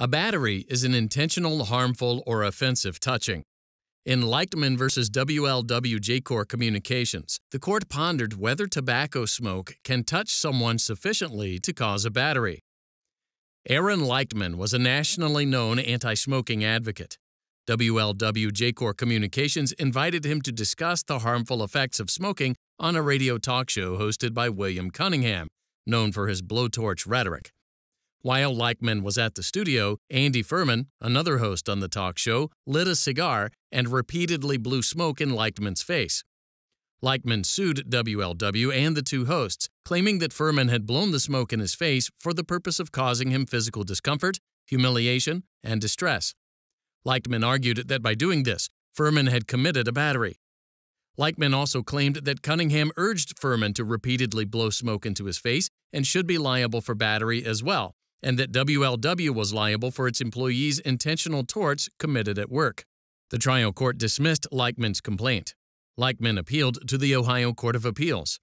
A battery is an intentional, harmful, or offensive touching. In Leichtman versus WLW Corp. Communications, the court pondered whether tobacco smoke can touch someone sufficiently to cause a battery. Aaron Leichtman was a nationally known anti-smoking advocate. WLW Corp. Communications invited him to discuss the harmful effects of smoking on a radio talk show hosted by William Cunningham, known for his blowtorch rhetoric. While Leichman was at the studio, Andy Furman, another host on the talk show, lit a cigar and repeatedly blew smoke in Leichman's face. Leichman sued WLW and the two hosts, claiming that Furman had blown the smoke in his face for the purpose of causing him physical discomfort, humiliation, and distress. Leichman argued that by doing this, Furman had committed a battery. Leichman also claimed that Cunningham urged Furman to repeatedly blow smoke into his face and should be liable for battery as well and that WLW was liable for its employees' intentional torts committed at work. The trial court dismissed Leichman's complaint. Leichman appealed to the Ohio Court of Appeals.